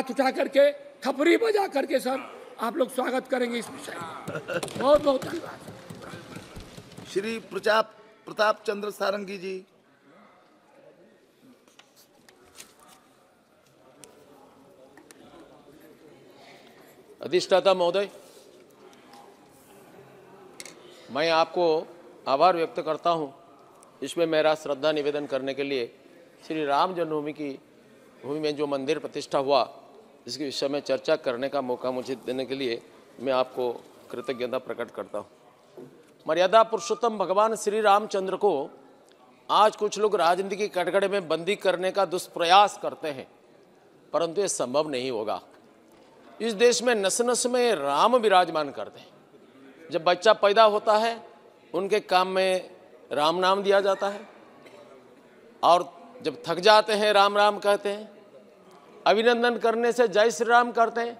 हाथ उठा करके खपरी बजा करके सर आप लोग स्वागत करेंगे इस विषय बहुत बहुत धन्यवाद श्री प्रताप प्रताप चंद्र सारंगी जी अधिष्ठाता महोदय मैं आपको आभार व्यक्त करता हूं इसमें मेरा श्रद्धा निवेदन करने के लिए श्री राम जन्मभूमि की भूमि में जो मंदिर प्रतिष्ठा हुआ इसके विषय में चर्चा करने का मौका मुझे देने के लिए मैं आपको कृतज्ञता प्रकट करता हूँ मर्यादा पुरुषोत्तम भगवान श्री रामचंद्र को आज कुछ लोग राजनीति की कटघड़े में बंदी करने का दुष्प्रयास करते हैं परंतु ये संभव नहीं होगा इस देश में नस नस में राम विराजमान करते हैं जब बच्चा पैदा होता है उनके काम में राम नाम दिया जाता है और जब थक जाते हैं राम राम कहते हैं अभिनंदन करने से जय श्री राम करते हैं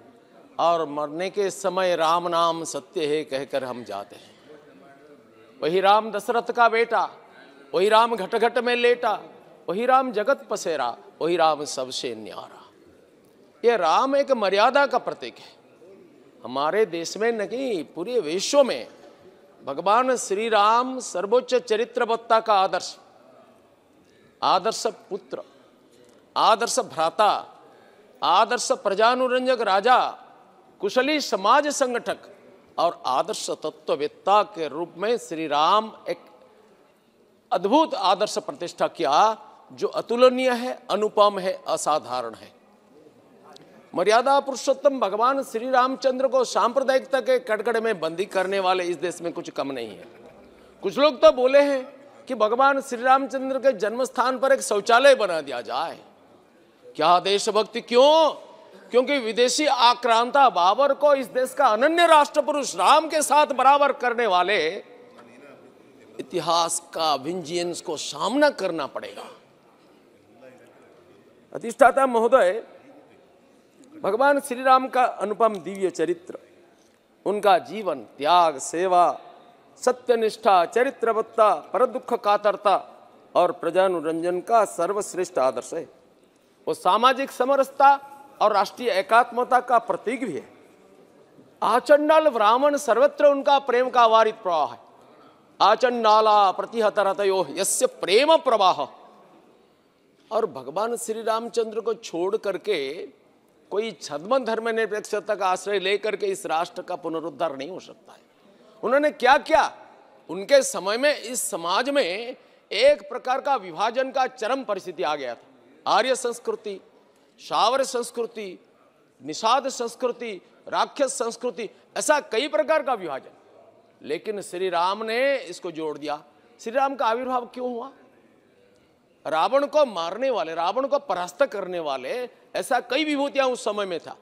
और मरने के समय राम नाम सत्य है कहकर हम जाते हैं वही राम दशरथ का बेटा वही राम घट घट में लेटा वही राम जगत पसेरा वही राम सबसे न्यारा ये राम एक मर्यादा का प्रतीक है हमारे देश में नहीं पूरे विश्व में भगवान श्री राम सर्वोच्च चरित्रवत्ता का आदर्श आदर्श पुत्र आदर्श भ्राता आदर्श प्रजानुरंजक राजा कुशली समाज संगठक और आदर्श तत्ववेत्ता के रूप में श्री राम एक अद्भुत आदर्श प्रतिष्ठा किया जो अतुलनीय है अनुपम है असाधारण है मर्यादा पुरुषोत्तम भगवान श्री रामचंद्र को सांप्रदायिकता के कटकड़ में बंदी करने वाले इस देश में कुछ कम नहीं है कुछ लोग तो बोले हैं कि भगवान श्री रामचंद्र के जन्म स्थान पर एक शौचालय बना दिया जाए क्या देशभक्ति क्यों क्योंकि विदेशी आक्रांता बाबर को इस देश का अनन्य राष्ट्रपुरुष राम के साथ बराबर करने वाले इतिहास का विंजियंस को सामना करना पड़ेगा अधिष्ठाता महोदय भगवान श्री राम का अनुपम दिव्य चरित्र उनका जीवन त्याग सेवा सत्यनिष्ठा चरित्रवत्ता पर दुख कातरता और प्रजानुरंजन का सर्वश्रेष्ठ आदर्श है वो सामाजिक समरसता और राष्ट्रीय एकात्मता का प्रतीक भी है आचंडाल ब्राह्मण सर्वत्र उनका प्रेम का वारित प्रवाह है आचंडाला प्रतिहतरतयो यस्य प्रेम प्रवाह और भगवान श्री रामचंद्र को छोड़ करके कोई छद्म धर्म निरपेक्षता का आश्रय लेकर के इस राष्ट्र का पुनरुद्धार नहीं हो सकता है उन्होंने क्या किया उनके समय में इस समाज में एक प्रकार का विभाजन का चरम परिस्थिति आ गया था आर्य संस्कृति शावर संस्कृति निषाद संस्कृति राक्षस संस्कृति ऐसा कई प्रकार का विभाजन लेकिन श्री राम ने इसको जोड़ दिया श्री राम का आविर्भाव क्यों हुआ रावण को मारने वाले रावण को परास्त करने वाले ऐसा कई विभूतियां उस समय में था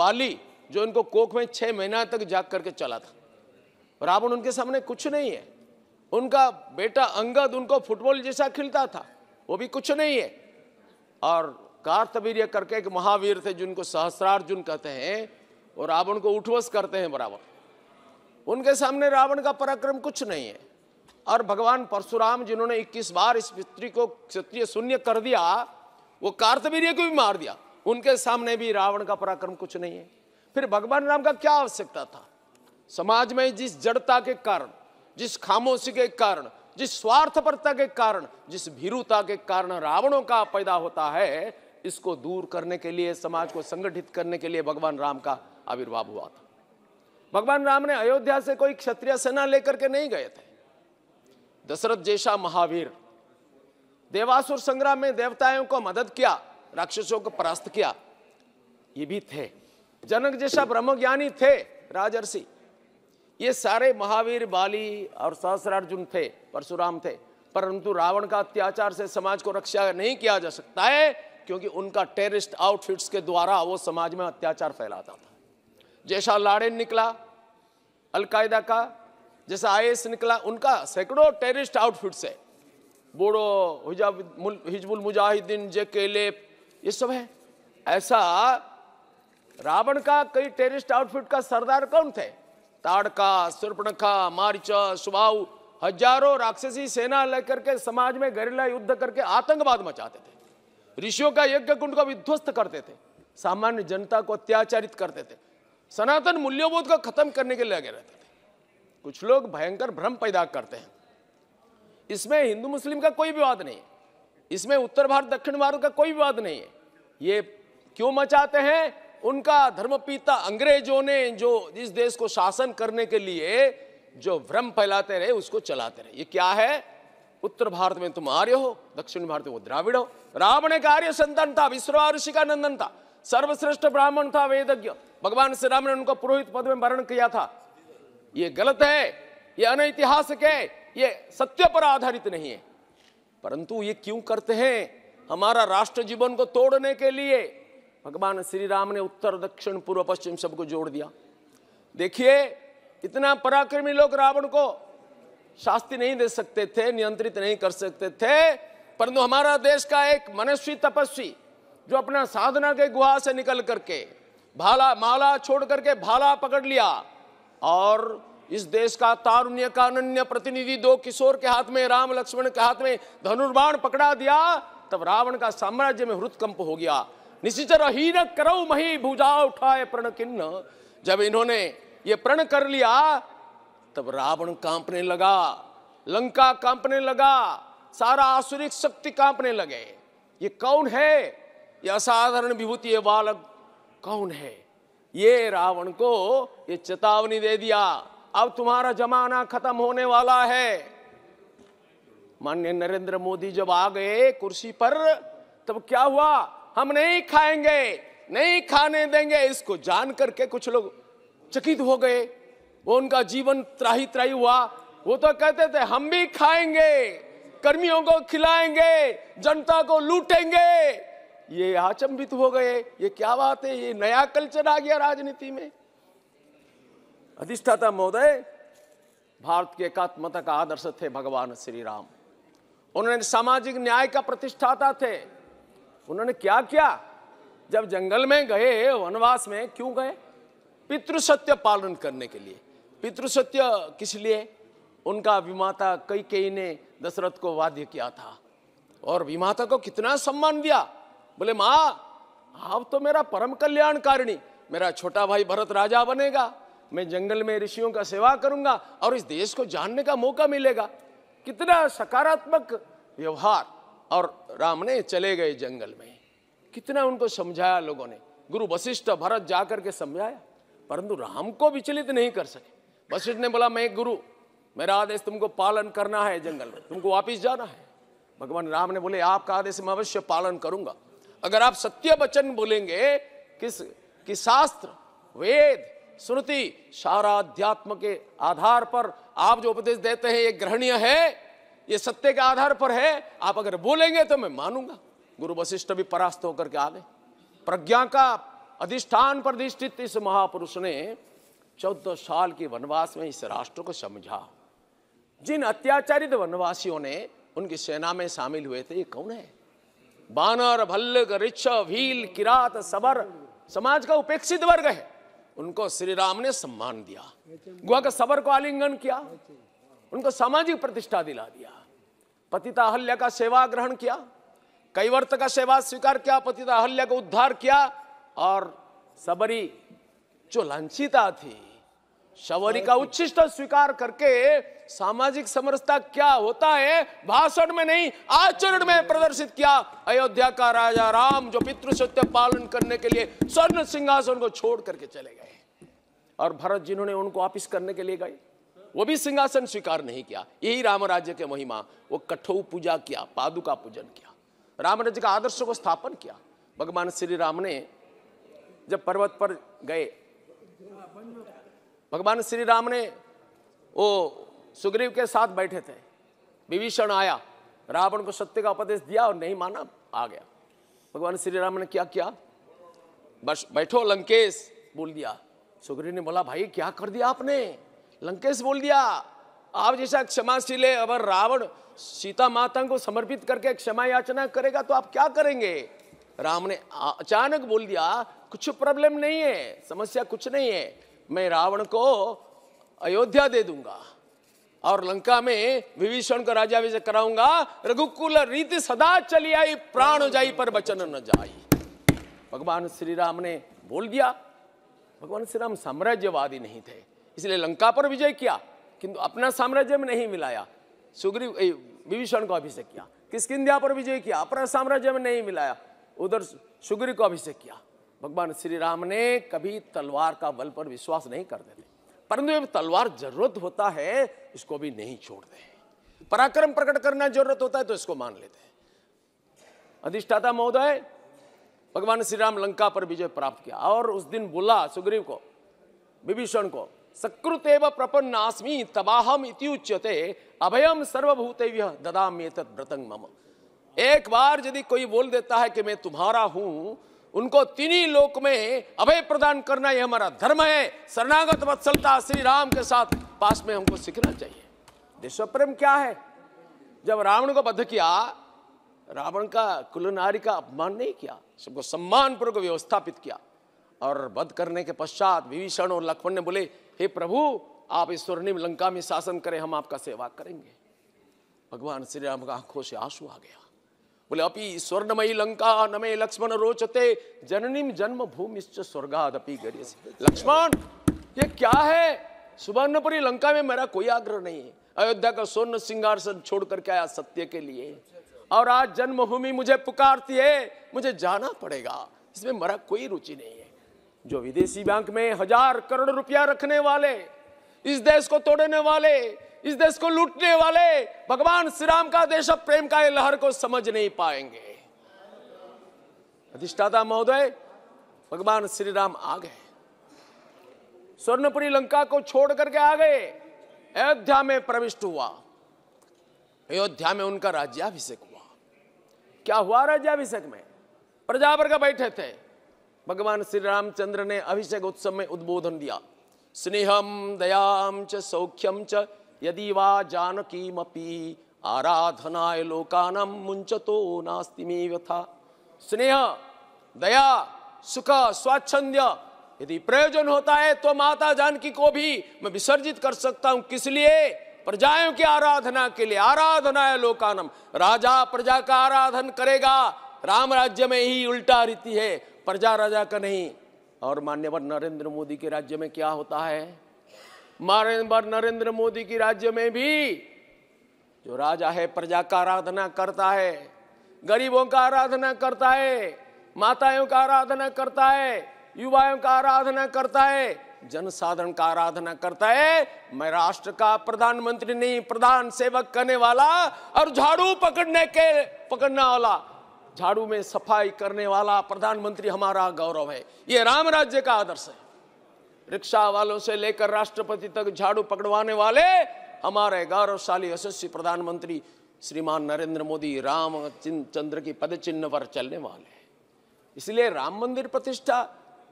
बाली जो इनको कोख में छह महीना तक जाग करके चला था रावण उनके सामने कुछ नहीं है उनका बेटा अंगद उनको फुटबॉल जैसा खेलता था वो भी कुछ नहीं है और कार्तवीर करके एक महावीर थे जिनको सहस्रार्जुन कहते हैं और रावण को उठवस करते हैं बराबर उनके सामने रावण का पराक्रम कुछ नहीं है और भगवान परशुराम जिन्होंने 21 बार इस पित्री को क्षत्रिय शून्य कर दिया वो कार्तवीर्य को भी मार दिया उनके सामने भी रावण का पराक्रम कुछ नहीं है फिर भगवान राम का क्या आवश्यकता था समाज में जिस जड़ता के कारण जिस खामोशी के कारण जिस स्वार्थपरता के कारण जिस भीरुता के कारण रावणों का पैदा होता है इसको दूर करने के लिए समाज को संगठित करने के लिए भगवान राम का आविर्भाव हुआ था भगवान राम ने अयोध्या से कोई क्षत्रिय सेना लेकर के नहीं गए थे दशरथ जैसा महावीर देवासुर संग्राम में देवताओं को मदद किया राक्षसों को परास्त किया ये भी थे जनक जैसा ब्रह्मज्ञानी थे राजर्षि ये सारे महावीर बाली और सहस्रार्जुन थे परशुराम थे परंतु रावण का अत्याचार से समाज को रक्षा नहीं किया जा सकता है क्योंकि उनका टेररिस्ट आउटफिट्स के द्वारा वो समाज में अत्याचार फैलाता था जैसा लाडेन निकला अलकायदा का जैसा आई निकला उनका सैकड़ों टेररिस्ट आउटफिट्स है बोडो हिजबुल मुजाहिदीन जे केलेप ये सब है ऐसा रावण का कई टेररिस्ट आउटफिट का सरदार कौन थे ताड़का सुर्पणखा मारिचा सुबाऊ हजारों राक्षसी सेना लेकर के समाज में गरिला युद्ध करके आतंकवाद मचाते थे ऋषियों का यज्ञ कुंड का विध्वस्त करते थे सामान्य जनता को अत्याचारित करते थे सनातन मूल्यबोध को खत्म करने के लिए लगे रहते थे कुछ लोग भयंकर भ्रम पैदा करते हैं इसमें हिंदू मुस्लिम का कोई विवाद नहीं है इसमें उत्तर भारत दक्षिण भारत का कोई विवाद नहीं है ये क्यों मचाते हैं उनका पिता अंग्रेजों ने जो इस देश को शासन करने के लिए जो भ्रम फैलाते रहे उसको चलाते रहे ये क्या है उत्तर भारत में तुम आर्य हो दक्षिण भारत में वो द्राविड़ हो रावण एक आर्य संतन था विश्वा ऋषि का नंदन था सर्वश्रेष्ठ ब्राह्मण था वेदज्ञ भगवान श्री राम ने उनको पुरोहित पद में वर्ण किया था ये गलत है ये अनैतिहासिक है ये सत्य पर आधारित नहीं है परंतु ये क्यों करते हैं हमारा राष्ट्र जीवन को तोड़ने के लिए भगवान श्री राम ने उत्तर दक्षिण पूर्व पश्चिम सबको जोड़ दिया देखिए इतना पराक्रमी लोग रावण को शास्ति नहीं दे सकते थे नियंत्रित नहीं कर सकते थे परंतु हमारा देश का एक मनस्वी तपस्वी जो अपना साधना के गुहा से निकल करके भाला माला छोड़ करके भाला पकड़ लिया और इस देश का तारुण्य का अनन्य प्रतिनिधि दो किशोर के हाथ में राम लक्ष्मण के हाथ में धनुर्बाण पकड़ा दिया तब रावण का साम्राज्य में हृतकंप हो गया निशिचर हीन करऊ मही भुजा उठाए प्रण किन्न जब इन्होंने ये प्रण कर लिया तब रावण कांपने लगा लंका कांपने लगा सारा आसुरिक शक्ति कांपने लगे ये कौन है ये असाधारण विभूति ये बालक कौन है ये रावण को ये चेतावनी दे दिया अब तुम्हारा जमाना खत्म होने वाला है माननीय नरेंद्र मोदी जब आ गए कुर्सी पर तब क्या हुआ हम नहीं खाएंगे नहीं खाने देंगे इसको जान करके कुछ लोग चकित हो गए वो उनका जीवन त्राही त्राही हुआ वो तो कहते थे हम भी खाएंगे कर्मियों को खिलाएंगे जनता को लूटेंगे ये आचंबित हो गए ये क्या बात है ये नया कल्चर आ गया राजनीति में अधिष्ठाता महोदय भारत के एकात्मता का आदर्श थे भगवान श्री राम उन्होंने सामाजिक न्याय का प्रतिष्ठाता थे उन्होंने क्या किया जब जंगल में गए वनवास में क्यों गए पितृ सत्य पालन करने के लिए पितृ सत्य किस लिए उनका विमाता कई कई ने दशरथ को वाद्य किया था और विमाता को कितना सम्मान दिया बोले माँ आप तो मेरा परम कल्याणकारिणी मेरा छोटा भाई भरत राजा बनेगा मैं जंगल में ऋषियों का सेवा करूंगा और इस देश को जानने का मौका मिलेगा कितना सकारात्मक व्यवहार और राम ने चले गए जंगल में कितना उनको समझाया लोगों ने गुरु वशिष्ठ भरत जाकर के समझाया परंतु राम को विचलित नहीं कर सके वशिष्ठ ने बोला मैं गुरु मेरा आदेश तुमको पालन करना है जंगल में तुमको वापिस जाना है भगवान राम ने बोले आपका आदेश मैं अवश्य पालन करूंगा अगर आप सत्य वचन बोलेंगे किस कि शास्त्र वेद श्रुति सारा अध्यात्म के आधार पर आप जो उपदेश देते हैं ये ग्रहणीय है ये सत्य के आधार पर है आप अगर बोलेंगे तो मैं मानूंगा गुरु वशिष्ठ भी परास्त होकर के आ गए प्रज्ञा का अधिष्ठान पर अधिष्ठित इस महापुरुष ने चौदह साल के वनवास में इस राष्ट्र को समझा जिन अत्याचारित वनवासियों ने उनकी सेना में शामिल हुए थे ये कौन है बानर भल्ल रिच भील किरात सबर समाज का उपेक्षित वर्ग है उनको श्री राम ने सम्मान दिया गुआ का सबर को आलिंगन किया उनको सामाजिक प्रतिष्ठा दिला दिया पतिता अहल्या का सेवा ग्रहण किया कईवर्त का सेवा स्वीकार किया पतिता अहल्या का उद्धार किया और सबरी जो लंचिता थी शबरी का उच्छिष्ट स्वीकार करके सामाजिक समरसता क्या होता है भाषण में नहीं आचरण में प्रदर्शित किया अयोध्या का राजा राम जो पितृ सत्य पालन करने के लिए स्वर्ण सिंहासन को छोड़ करके चले गए और भरत जिन्होंने उनको वापिस करने के लिए गए वो भी सिंहासन स्वीकार नहीं किया यही राम राज्य के महिमा वो कठोर पूजा किया पादुका पूजन किया राम राज्य का आदर्श को स्थापन किया भगवान श्री राम ने जब पर्वत पर गए भगवान श्री राम ने वो सुग्रीव के साथ बैठे थे विभीषण आया रावण को सत्य का उपदेश दिया और नहीं माना आ गया भगवान श्री राम ने क्या किया बस बैठो लंकेश बोल दिया सुग्रीव ने बोला भाई क्या कर दिया आपने लंकेश बोल दिया आप जैसा क्षमाशील है अगर रावण सीता माता को समर्पित करके क्षमा याचना करेगा तो आप क्या करेंगे राम ने अचानक बोल दिया कुछ प्रॉब्लम नहीं है समस्या कुछ नहीं है मैं रावण को अयोध्या दे दूंगा और लंका में विभीषण को विजय कराऊंगा रघुकुल रीति सदा चली आई प्राण जाई पर वचन न जाई भगवान श्री राम ने बोल दिया भगवान श्री राम साम्राज्यवादी नहीं थे इसलिए लंका पर विजय किया किंतु अपना साम्राज्य में नहीं मिलाया सुग्रीव विभीषण को अभिषेक किया किसकिंध्या पर विजय किया अपना साम्राज्य में नहीं मिलाया उधर सुग्रीव को अभिषेक किया भगवान श्री राम ने कभी तलवार का बल पर विश्वास नहीं कर देते परंतु जब तलवार जरूरत होता है इसको भी नहीं छोड़ दे पराक्रम प्रकट करना जरूरत होता है तो इसको मान लेते हैं अधिष्ठाता महोदय भगवान श्री राम लंका पर विजय प्राप्त किया और उस दिन बोला सुग्रीव को विभीषण को सकृत एव प्रपन्नास्मी तबाहम इत्युच्यते अभयम सर्वभूतेभ्य ददाम्येतत् व्रतंग मम एक बार यदि कोई बोल देता है कि मैं तुम्हारा हूं उनको तीन ही लोक में अभय प्रदान करना यह हमारा धर्म है शरणागत वत्सलता श्री राम के साथ पास में हमको सीखना चाहिए विश्व प्रेम क्या है जब रावण को बद्ध किया रावण का कुलनारी का अपमान नहीं किया सबको सम्मान पूर्वक व्यवस्थापित किया और बध करने के पश्चात विभीषण और लक्ष्मण ने बोले हे प्रभु आप इस स्वर्णिम लंका में शासन करें हम आपका सेवा करेंगे भगवान श्री राम का आंखों से आंसू आ गया बोले अपी स्वर्णमयी लंका नमे लक्ष्मण रोचते जननीम जन्म भूमि स्वर्गादी गरीय लक्ष्मण ये क्या है सुवर्णपुरी लंका में मेरा कोई आग्रह नहीं है अयोध्या का स्वर्ण सिंगार सन छोड़ करके आया सत्य के लिए और आज जन्मभूमि मुझे पुकारती है मुझे जाना पड़ेगा इसमें मेरा कोई रुचि नहीं है जो विदेशी बैंक में हजार करोड़ रुपया रखने वाले इस देश को तोड़ने वाले इस देश को लूटने वाले भगवान श्री राम का देश प्रेम का ये लहर को समझ नहीं पाएंगे अधिष्ठाता महोदय भगवान श्री राम आ गए स्वर्णपुरी लंका को छोड़ करके आ गए अयोध्या में प्रविष्ट हुआ अयोध्या में उनका राज्याभिषेक हुआ क्या हुआ राज्याभिषेक में प्रजावर्ग बैठे थे भगवान श्री रामचंद्र ने अभिषेक उत्सव में उद्बोधन दिया स्नेहम दयाम च सौख्यम च यदि वा जानकीमपी आराधनाय लोकानम तो नास्ति मे व्यथा स्नेह दया सुख स्वाच्छंद यदि प्रयोजन होता है तो माता जानकी को भी मैं विसर्जित कर सकता हूं किस लिए प्रजाओं की आराधना के लिए आराधना है लोकानम राजा प्रजा का आराधन करेगा राम राज्य में ही उल्टा रीति है प्रजा राजा का नहीं और मान्यवर नरेंद्र मोदी के राज्य में क्या होता है मान्यवर नरेंद्र मोदी के राज्य में भी जो राजा है प्रजा का आराधना करता है गरीबों का आराधना करता है माताओं का आराधना करता है युवाओं का आराधना करता है जनसाधारण का आराधना करता है मैं राष्ट्र का प्रधानमंत्री नहीं प्रधान सेवक करने वाला और झाड़ू पकड़ने के पकड़ने वाला झाड़ू में सफाई करने वाला प्रधानमंत्री हमारा गौरव है ये राम राज्य का आदर्श है रिक्शा वालों से लेकर राष्ट्रपति तक झाड़ू पकड़वाने वाले हमारे गौरवशाली यशस्वी प्रधानमंत्री श्रीमान नरेंद्र मोदी राम चंद्र की पद चिन्ह पर चलने वाले इसलिए राम मंदिर प्रतिष्ठा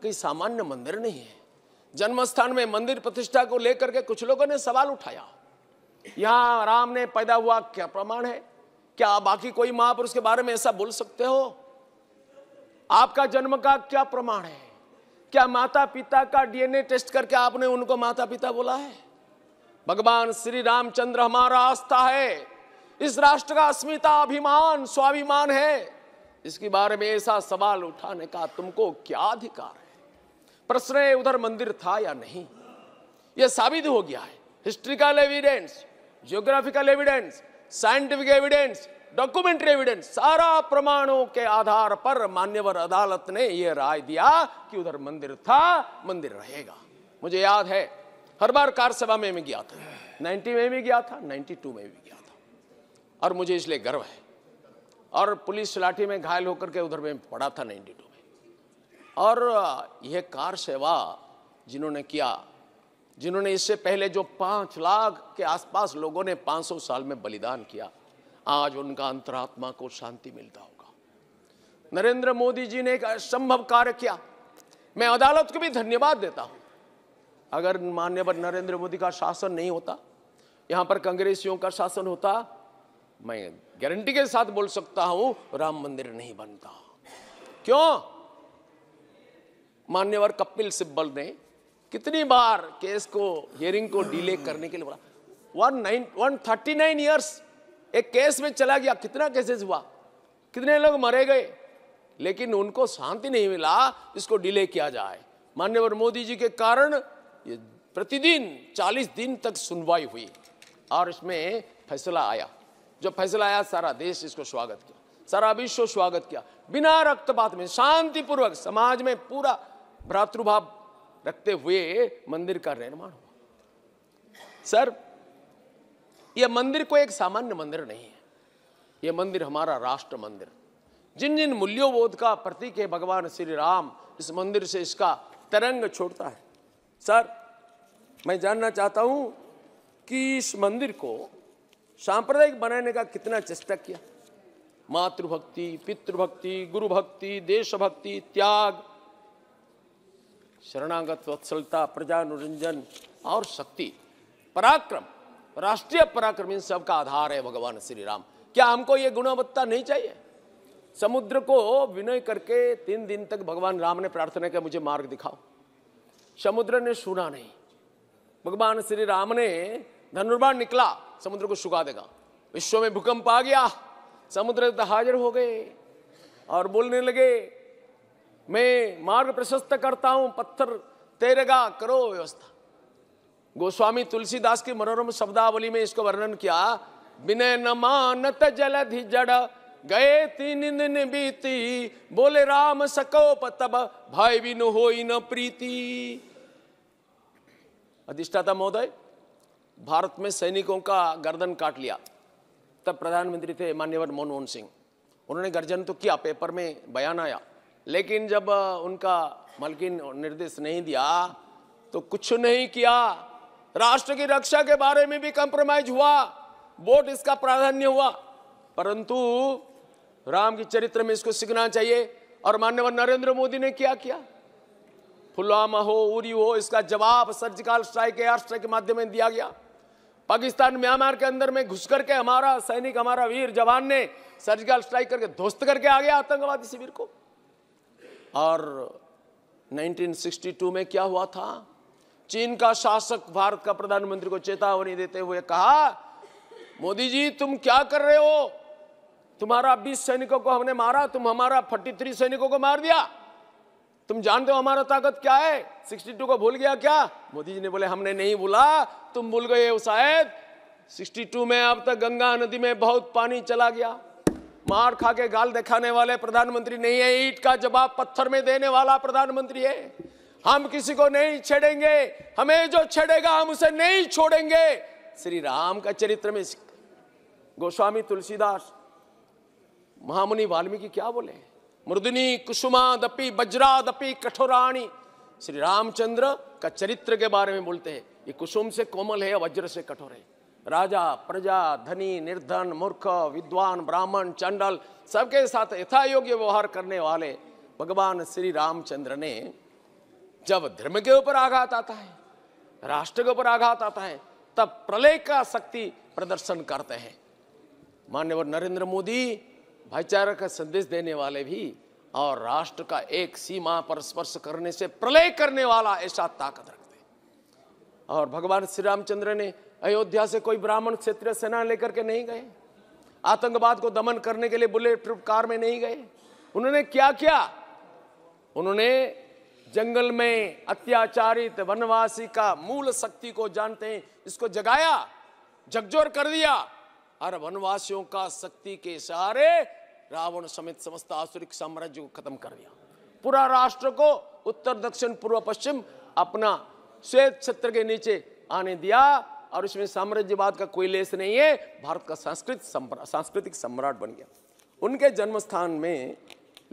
कोई सामान्य मंदिर नहीं है जन्मस्थान में मंदिर प्रतिष्ठा को लेकर के कुछ लोगों ने सवाल उठाया यहां राम ने पैदा हुआ क्या प्रमाण है क्या बाकी कोई महापुरुष के बारे में ऐसा बोल सकते हो आपका जन्म का क्या प्रमाण है क्या माता पिता का डीएनए टेस्ट करके आपने उनको माता पिता बोला है भगवान श्री रामचंद्र हमारा आस्था है इस राष्ट्र का अस्मिता अभिमान स्वाभिमान है इसके बारे में ऐसा सवाल उठाने का तुमको क्या अधिकार है प्रश्न उधर मंदिर था या नहीं यह साबित हो गया है historical evidence geographical evidence scientific evidence documentary evidence सारा प्रमाणों के आधार पर मान्यवर अदालत ने यह राय दिया कि उधर मंदिर था मंदिर रहेगा मुझे याद है हर बार कार सभा में भी गया था 90 में भी गया था 92 में भी गया था और मुझे इसलिए गर्व है और पुलिस लाठी में घायल होकर के उधर में पड़ा था 92 में और यह कार सेवा जिन्होंने किया जिन्होंने इससे पहले जो पांच लाख के आसपास लोगों ने 500 साल में बलिदान किया आज उनका अंतरात्मा को शांति मिलता होगा नरेंद्र मोदी जी ने एक असंभव कार्य किया मैं अदालत को भी धन्यवाद देता हूं अगर मान्यवर नरेंद्र मोदी का शासन नहीं होता यहां पर कांग्रेसियों का शासन होता मैं गारंटी के साथ बोल सकता हूं राम मंदिर नहीं बनता क्यों मान्यवर कपिल सिब्बल ने कितनी बार केस को हियरिंग को डिले करने के लिए बोला one nine one thirty nine years एक केस में चला गया कितना केसेस हुआ कितने लोग मरे गए लेकिन उनको शांति नहीं मिला इसको डिले किया जाए मान्यवर मोदी जी के कारण ये प्रतिदिन 40 दिन तक सुनवाई हुई और इसमें फैसला आया जब फैसला आया सारा देश इसको स्वागत किया सारा विश्व स्वागत किया बिना रक्तपात में शांतिपूर्वक समाज में पूरा भ्रातृभाव रखते हुए मंदिर का निर्माण हुआ सर यह मंदिर को एक सामान्य मंदिर नहीं है यह मंदिर हमारा राष्ट्र मंदिर जिन जिन मूल्योबोध का प्रतीक है भगवान श्री राम इस मंदिर से इसका तरंग छोड़ता है सर मैं जानना चाहता हूं कि इस मंदिर को सांप्रदायिक बनाने का कितना चेष्टा किया मातृभक्ति पितृभक्ति गुरु भक्ति देशभक्ति त्याग शरणागत वत्सलता प्रजा अनुरंजन और शक्ति पराक्रम राष्ट्रीय पराक्रम इन सब का आधार है भगवान श्री राम क्या हमको ये गुणवत्ता नहीं चाहिए समुद्र को विनय करके तीन दिन तक भगवान राम ने प्रार्थना किया मुझे मार्ग दिखाओ समुद्र ने सुना नहीं भगवान श्री राम ने धनुर्बाण निकला समुद्र को सुखा देगा विश्व में भूकंप आ गया समुद्र तो हाजिर हो गए और बोलने लगे मैं मार्ग प्रशस्त करता हूं पत्थर तेरेगा करो व्यवस्था गोस्वामी तुलसीदास की मनोरम शब्दावली में इसको वर्णन किया बिने न मानत जलधि जड़ गए तीन दिन बीती बोले राम सकोप तब भय बिन हो न प्रीति अधिष्ठाता महोदय भारत में सैनिकों का गर्दन काट लिया तब प्रधानमंत्री थे मान्यवर मनमोहन सिंह उन्होंने गर्जन तो किया पेपर में बयान आया लेकिन जब उनका मलकिन निर्देश नहीं दिया तो कुछ नहीं किया राष्ट्र की रक्षा के बारे में भी कंप्रोमाइज हुआ वोट इसका प्राधान्य हुआ परंतु राम के चरित्र में इसको सीखना चाहिए और मान्यवर नरेंद्र मोदी ने क्या किया पुलवामा हो उरी हो इसका जवाब सर्जिकल स्ट्राइक एयर स्ट्राइक के माध्यम में दिया गया पाकिस्तान म्यांमार के अंदर में घुस करके हमारा सैनिक हमारा वीर जवान ने सर्जिकल स्ट्राइक करके ध्वस्त करके आ गया आतंकवादी शिविर को और 1962 में क्या हुआ था चीन का शासक भारत का प्रधानमंत्री को चेतावनी देते हुए कहा मोदी जी तुम क्या कर रहे हो तुम्हारा 20 सैनिकों को हमने मारा तुम हमारा 43 सैनिकों को मार दिया तुम जानते हो हमारा ताकत क्या है 62 को भूल गया क्या मोदी जी ने बोले हमने नहीं भूला तुम भूल गए हो शायद 62 में अब तक गंगा नदी में बहुत पानी चला गया मार खा के गाल दिखाने वाले प्रधानमंत्री नहीं है ईट का जवाब पत्थर में देने वाला प्रधानमंत्री है हम किसी को नहीं छेड़ेंगे हमें जो छेड़ेगा हम उसे नहीं छोड़ेंगे श्री राम का चरित्र में गोस्वामी तुलसीदास महामुनि वाल्मीकि क्या बोले मृदुनी कुसुमा दपी बज्रा दपी कठोराणी श्री रामचंद्र का चरित्र के बारे में बोलते हैं ये कुसुम से कोमल है वज्र से कठोर है राजा प्रजा धनी निर्धन मूर्ख विद्वान ब्राह्मण चंडल सबके साथ यथा योग्य व्यवहार करने वाले भगवान श्री रामचंद्र ने जब धर्म के ऊपर आघात आता है राष्ट्र के ऊपर आघात आता है तब प्रलय का शक्ति प्रदर्शन करते हैं मान्यवर नरेंद्र मोदी भाईचारा का संदेश देने वाले भी और राष्ट्र का एक सीमा पर स्पर्श करने से प्रलय करने वाला ऐसा ताकत रखते और भगवान श्री रामचंद्र ने अयोध्या से कोई ब्राह्मण क्षेत्रीय सेना लेकर के नहीं गए आतंकवाद को दमन करने के लिए बुलेट प्रूफ कार में नहीं गए उन्होंने क्या किया उन्होंने जंगल में अत्याचारित वनवासी का मूल शक्ति को जानते हैं इसको जगाया जगजोर कर दिया और वनवासियों का शक्ति के सहारे रावण समेत समस्त आसुरिक साम्राज्य को खत्म कर दिया पूरा राष्ट्र को उत्तर दक्षिण पूर्व पश्चिम अपना श्वेत क्षेत्र के नीचे आने दिया और उसमें साम्राज्यवाद का कोई लेस नहीं है भारत का संस्कृत सांस्कृतिक सम्राट बन गया उनके जन्म स्थान में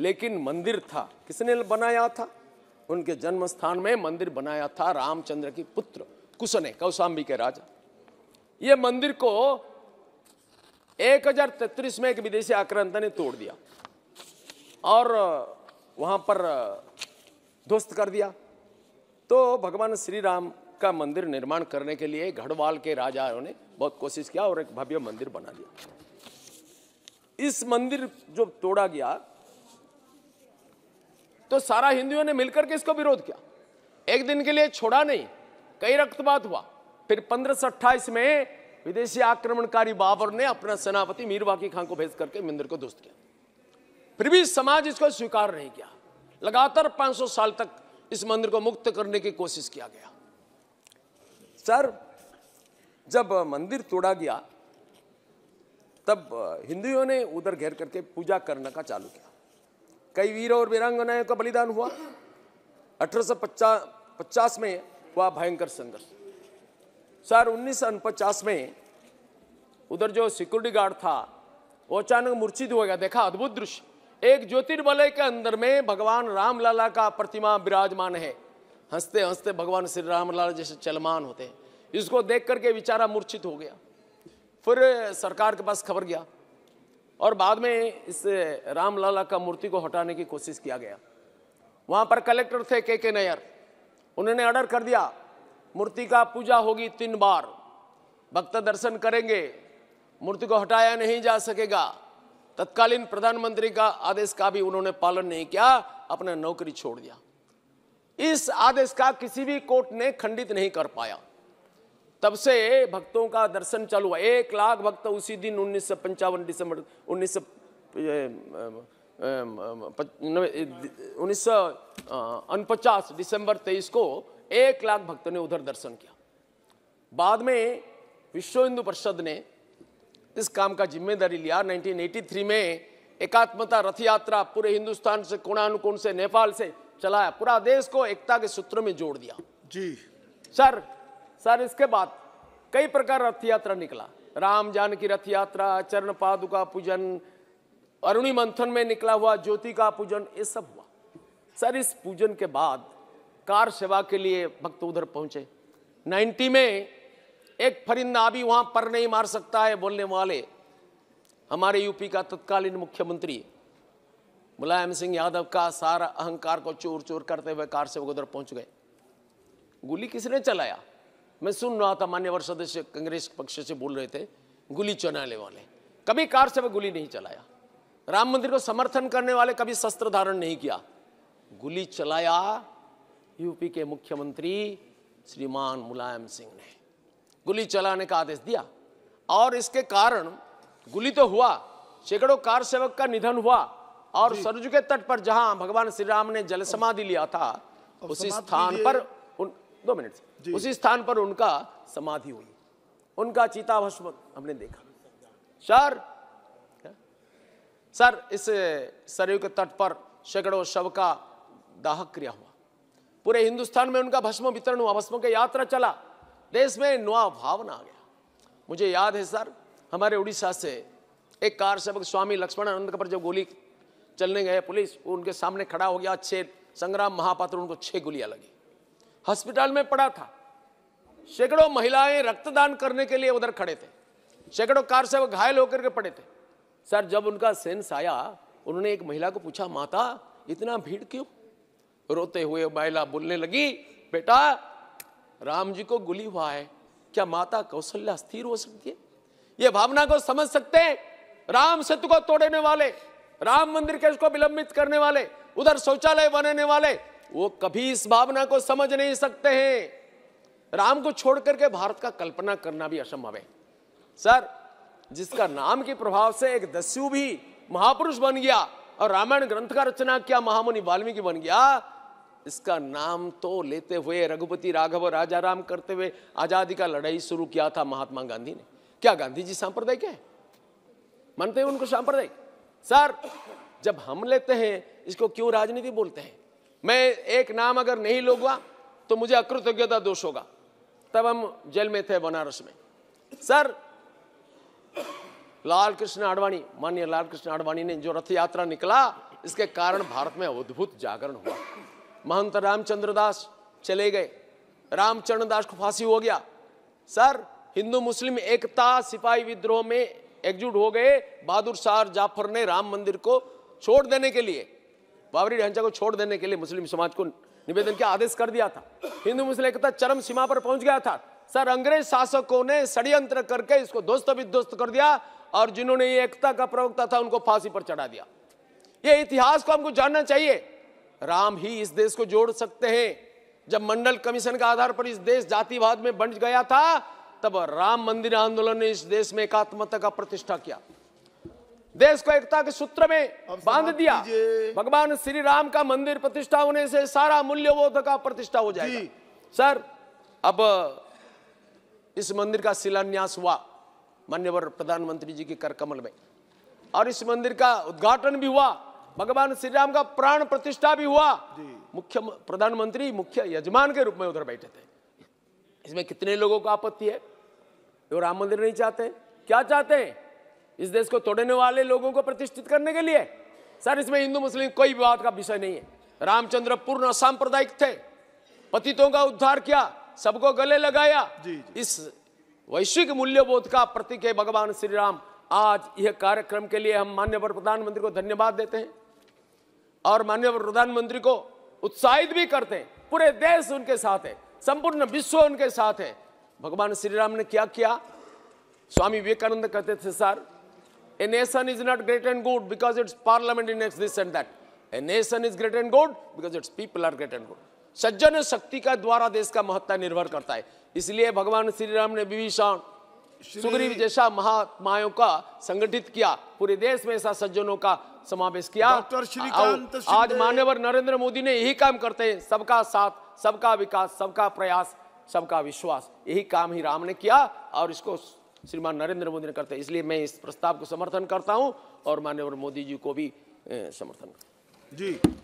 लेकिन मंदिर था किसने बनाया था उनके जन्म स्थान में मंदिर बनाया था रामचंद्र की पुत्र कुशने कौशाम्बी के राजा ये मंदिर को एक में एक विदेशी आक्रांता ने तोड़ दिया और वहां पर ध्वस्त कर दिया तो भगवान श्री राम का मंदिर निर्माण करने के लिए गढ़वाल के राजाओं ने बहुत कोशिश किया और एक भव्य मंदिर बना दिया इस मंदिर जो तोड़ा गया तो सारा हिंदुओं ने मिलकर के इसको विरोध किया एक दिन के लिए छोड़ा नहीं कई रक्तपात हुआ फिर पंद्रह में विदेशी आक्रमणकारी बाबर ने अपना सेनापति बाकी खान को भेज करके मंदिर को ध्वस्त किया फिर भी समाज इसको स्वीकार नहीं किया लगातार 500 साल तक इस मंदिर को मुक्त करने की कोशिश किया गया सर जब मंदिर तोड़ा गया तब हिंदुओं ने उधर घेर करके पूजा करने का चालू किया कई वीरों और वीरांगनाओं का बलिदान हुआ अठारह पचास में हुआ भयंकर संघर्ष सर उन्नीस में उधर जो सिक्योरिटी गार्ड था वो अचानक मूर्छित हो गया देखा अद्भुत दृश्य एक ज्योतिर्वलय के अंदर में भगवान रामलला का प्रतिमा विराजमान है हंसते हंसते भगवान श्री रामलाल जैसे चलमान होते हैं इसको देख करके बेचारा मूर्छित हो गया फिर सरकार के पास खबर गया और बाद में इस रामलाला का मूर्ति को हटाने की कोशिश किया गया वहाँ पर कलेक्टर थे के के नैयर उन्होंने ऑर्डर कर दिया मूर्ति का पूजा होगी तीन बार भक्त दर्शन करेंगे मूर्ति को हटाया नहीं जा सकेगा तत्कालीन प्रधानमंत्री का आदेश का भी उन्होंने पालन नहीं किया अपना नौकरी छोड़ दिया इस आदेश का किसी भी कोर्ट ने खंडित नहीं कर पाया तब से भक्तों का दर्शन चालू हुआ एक लाख भक्त उसी दिन उन्नीस सौ पंचावन दिसंबर उन्नीस सौ उन्नीस सौ उनपचास दिसंबर तेईस को एक लाख भक्तों ने उधर दर्शन किया बाद में विश्व हिंदू परिषद ने इस काम का जिम्मेदारी लिया 1983 में एकात्मता रथ यात्रा पूरे हिंदुस्तान से कोणानुकोण से नेपाल से चलाया पूरा देश को एकता के सूत्र में जोड़ दिया जी सर सर इसके बाद कई प्रकार रथ यात्रा निकला राम जान की रथ यात्रा चरण पादुका पूजन अरुणी मंथन में निकला हुआ ज्योति का पूजन ये सब हुआ सर इस पूजन के बाद कार सेवा के लिए भक्त उधर पहुंचे 90 में एक फरिंदा भी वहां पर नहीं मार सकता है बोलने वाले हमारे यूपी का तत्कालीन मुख्यमंत्री मुलायम सिंह यादव का सारा अहंकार को चूर चूर करते हुए कार से उधर पहुंच गए गोली किसने चलाया मैं सुन रहा था मान्यवर सदस्य कांग्रेस पक्ष से बोल रहे थे गोली चलाने वाले कभी कार से गोली नहीं चलाया राम मंदिर को समर्थन करने वाले कभी शस्त्र धारण नहीं किया गोली चलाया यूपी के मुख्यमंत्री श्रीमान मुलायम सिंह ने गोली चलाने का आदेश दिया और इसके कारण गोली तो हुआ सैकड़ों कार सेवक का निधन हुआ और सरुज के तट पर जहां भगवान श्री राम ने जल समाधि लिया था उसी स्थान पर उन दो मिनट उसी स्थान पर उनका समाधि हुई उनका चीता भस्म हमने देखा सर सर इस सरयू के तट पर सैकड़ों शव का दाह क्रिया हुआ पूरे हिंदुस्तान में उनका भस्म वितरण हुआ भस्मों की यात्रा चला देश में नुआ भावना आ गया मुझे याद है सर हमारे उड़ीसा से एक कार सेवक स्वामी लक्ष्मण आनंद पर जब गोली चलने गए पुलिस वो उनके सामने खड़ा हो गया छे संग्राम महापात्र उनको छह गोलियां लगी हॉस्पिटल में पड़ा था सैकड़ों महिलाएं रक्तदान करने के लिए उधर खड़े थे सैकड़ों कार से वो घायल होकर के पड़े थे सर जब उनका सेंस आया उन्होंने एक महिला को पूछा माता इतना भीड़ क्यों रोते हुए महिला बोलने लगी बेटा राम जी को गुली हुआ है क्या माता कौशल्या स्थिर हो सकती है ये भावना को समझ सकते हैं राम सेतु को तोड़ने वाले राम मंदिर के उसको विलंबित करने वाले उधर शौचालय बनाने वाले वो कभी इस भावना को समझ नहीं सकते हैं राम को छोड़ करके भारत का कल्पना करना भी असंभव है सर जिसका नाम के प्रभाव से एक दस्यु भी महापुरुष बन गया और रामायण ग्रंथ का रचना किया महामुनि वाल्मीकि बन गया इसका नाम तो लेते हुए रघुपति राघव और राजा राम करते हुए आजादी का लड़ाई शुरू किया था महात्मा गांधी ने क्या गांधी जी सांप्रदायिक है मानते हैं उनको सांप्रदायिक सर जब हम लेते हैं इसको क्यों राजनीति बोलते हैं मैं एक नाम अगर नहीं लूंगा तो मुझे अकृतज्ञता दोष होगा तब हम जेल में थे बनारस में सर लाल कृष्ण आडवाणी माननीय लाल कृष्ण आडवाणी ने जो रथ यात्रा निकला इसके कारण भारत में अद्भुत जागरण हुआ महंत रामचंद्र दास चले गए रामचरण दास को फांसी हो गया सर हिंदू मुस्लिम एकता सिपाही विद्रोह में एकजुट हो गए बहादुर शाह जाफर ने राम मंदिर को छोड़ देने के लिए बाबरी ढांचा को छोड़ देने के लिए मुस्लिम समाज को निवेदन किया आदेश कर दिया था हिंदू मुस्लिम एकता चरम सीमा पर पहुंच गया था सर अंग्रेज शासकों ने षड्यंत्र करके इसको दोस्त विध्वस्त कर दिया और जिन्होंने ये एकता का प्रवक्ता था उनको फांसी पर चढ़ा दिया ये इतिहास को हमको जानना चाहिए राम ही इस देश को जोड़ सकते हैं जब मंडल कमीशन के आधार पर इस देश जातिवाद में बंट गया था तब राम मंदिर आंदोलन ने इस देश में एकात्मता का प्रतिष्ठा किया देश को एकता के सूत्र में बांध दिया भगवान श्री राम का मंदिर प्रतिष्ठा होने से सारा मूल्यबोध का प्रतिष्ठा हो जाएगी सर अब इस मंदिर का शिलान्यास हुआ मान्यवर प्रधानमंत्री जी के कर कमल में और इस मंदिर का उद्घाटन भी हुआ भगवान श्री राम का प्राण प्रतिष्ठा भी हुआ मुख्य प्रधानमंत्री मुख्य यजमान के रूप में उधर बैठे थे इसमें कितने लोगों को आपत्ति है तो राम मंदिर नहीं चाहते क्या चाहते हैं इस देश को तोड़ने वाले लोगों को प्रतिष्ठित करने के लिए सर इसमें हिंदू मुस्लिम कोई विवाद का विषय नहीं है रामचंद्र पूर्ण सांप्रदायिक थे पतितों का उद्धार किया सबको गले लगाया जी जी। इस वैश्विक मूल्यबोध का प्रतीक है भगवान श्री राम आज यह कार्यक्रम के लिए हम मान्यवर प्रधानमंत्री को धन्यवाद देते हैं और मान्यवर प्रधानमंत्री को उत्साहित भी करते हैं पूरे देश उनके साथ है संपूर्ण विश्व उनके साथ है भगवान श्री राम ने क्या किया स्वामी विवेकानंद कहते थे sir A nation is not great and good because its parliament enacts this and that. A nation is great and good because it's people are great and good सज्जन शक्ति का द्वारा देश का महत्ता निर्भर करता है इसलिए भगवान श्री राम ने विभीषण सुग्रीव जैसा महात्माओं का संगठित किया पूरे देश में ऐसा सज्जनों का समावेश किया आज मान्यवर नरेंद्र मोदी ने यही काम करते हैं सबका साथ सबका विकास सबका प्रयास सबका विश्वास यही काम ही राम ने किया और इसको श्रीमान नरेंद्र मोदी ने करते इसलिए मैं इस प्रस्ताव को समर्थन करता हूँ और मान्यवर मोदी जी को भी समर्थन करता जी